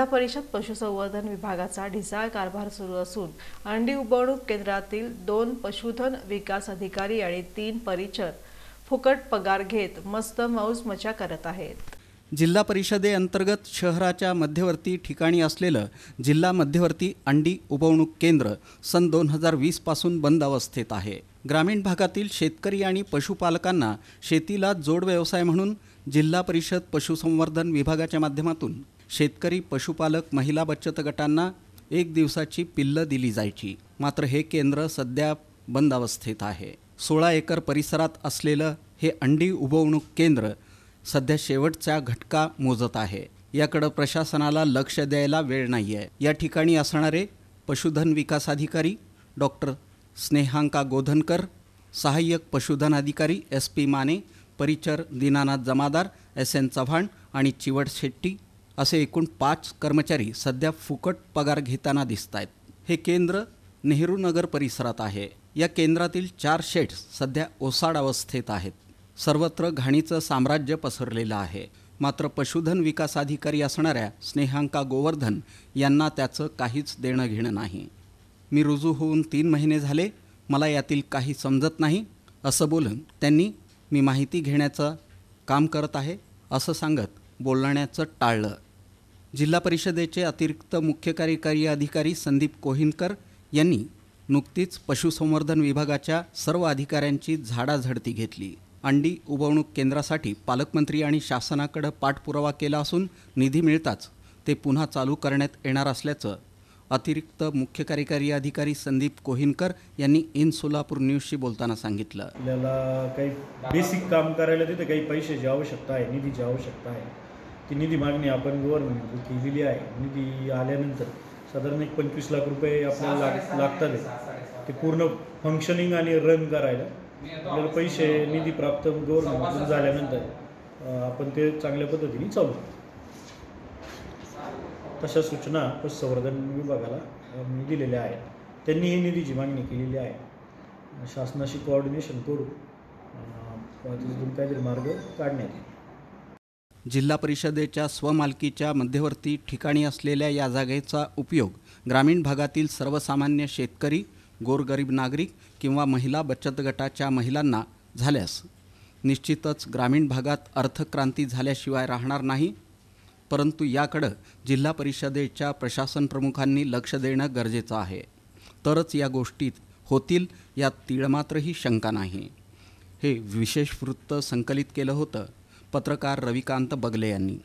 जिल्हा परिषद पशुसंवर्धन विभागाचा ढिसाळ कारभार सुरू असून अंडी उबवणूक केंद्रातील दोन पशुधन विकास अधिकारी आणि तीन परिचर फुकट पगार घेत मस्त मौज मजा करत आहेत जिल्हा परिषदेअंतर्गत शहराच्या मध्यवर्ती ठिकाणी असलेलं जिल्हा मध्यवर्ती अंडी उबवणूक केंद्र सन दोन हजार वीसपासून बंद अवस्थेत आहे ग्रामीण भागातील शेतकरी आणि पशुपालकांना शेतीला जोड व्यवसाय म्हणून जिल्हा परिषद पशुसंवर्धन विभागाच्या माध्यमातून शेतकरी पशुपालक महिला बचत गटांना एक दिवसाची पिल्लं दिली जायची मात्र हे केंद्र सध्या बंद अवस्थेत आहे सोळा एकर परिसरात असलेलं हे अंडी उभवणूक केंद्र सध्या शेवटचा घटका मोजत आहे याकडं प्रशासनाला लक्ष द्यायला वेळ नाही आहे या ठिकाणी असणारे पशुधन विकास अधिकारी डॉक्टर स्नेहांका गोधनकर सहाय्यक पशुधन अधिकारी एस पी माने परिचर दीनानाथ जमादार एस एन चव्हाण आणि चिवट शेट्टी असे एकूण पाच कर्मचारी सध्या फुकट पगार घेताना दिसत आहेत हे केंद्र नेहरू नगर परिसरात आहे या केंद्रातील चार शेड्स सध्या ओसाड अवस्थेत आहेत सर्वत्र घाणीचं साम्राज्य पसरलेलं आहे मात्र पशुधन विकास अधिकारी असणाऱ्या स्नेहांका गोवर्धन यांना त्याचं काहीच देणं घेणं नाही मी रुजू होऊन तीन महिने झाले मला यातील काही समजत नाही असं बोलून त्यांनी मी माहिती घेण्याचं काम करत आहे असं सांगत बोलण्याचं टाळलं जिल्हा परिषदेचे अतिरिक्त मुख्य कार्यकारी अधिकारी संदीप कोहिनकर यांनी नुकतीच पशुसंवर्धन विभागाच्या सर्व अधिकाऱ्यांची झाडाझडती घेतली अंडी उबवणूक केंद्रासाठी पालकमंत्री आणि शासनाकडं पाठपुरावा केला असून निधी मिळताच ते पुन्हा चालू करण्यात येणार असल्याचं अतिरिक्त मुख्य कार्यकारी अधिकारी संदीप कोहिनकर यांनी इन सोलापूर न्यूजशी बोलताना सांगितलं आपल्याला काही बेसिक काम करायला तिथे काही पैशाची आवश्यकता आहे निधीची आवश्यकता आहे ती निधी मागणी आपण गव्हर्नमेंट केलेली आहे निधी आल्यानंतर साधारण एक पंचवीस लाख रुपये आपल्याला लाग लागतात ते पूर्ण फंक्शनिंग आणि रन करायला आपल्याला पैसे निधी प्राप्त गव्हर्नमेंटमधून झाल्यानंतर आपण ते चांगल्या पद्धतीने चालू तशा सूचना पशुसंवर्धन विभागाला मी दिलेल्या आहेत त्यांनी ही निधीची मागणी केलेली आहे शासनाशी कोऑर्डिनेशन करून त्याच्यातून काहीतरी मार्ग काढण्यात येईल जिल्हा परिषदेच्या स्वमालकीच्या मध्यवर्ती ठिकाणी असलेल्या या जागेचा उपयोग ग्रामीण भागातील सर्वसामान्य शेतकरी गोरगरीब नागरिक किंवा महिला बचत गटाच्या महिलांना झाल्यास निश्चितच ग्रामीण भागात अर्थक्रांती झाल्याशिवाय राहणार नाही परंतु याकडं जिल्हा परिषदेच्या प्रशासन प्रमुखांनी लक्ष देणं गरजेचं आहे तरच या गोष्टीत होतील यात तिळमात्रही शंका नाही हे विशेष वृत्त संकलित केलं होतं पत्रकार रविकांत बगले यांनी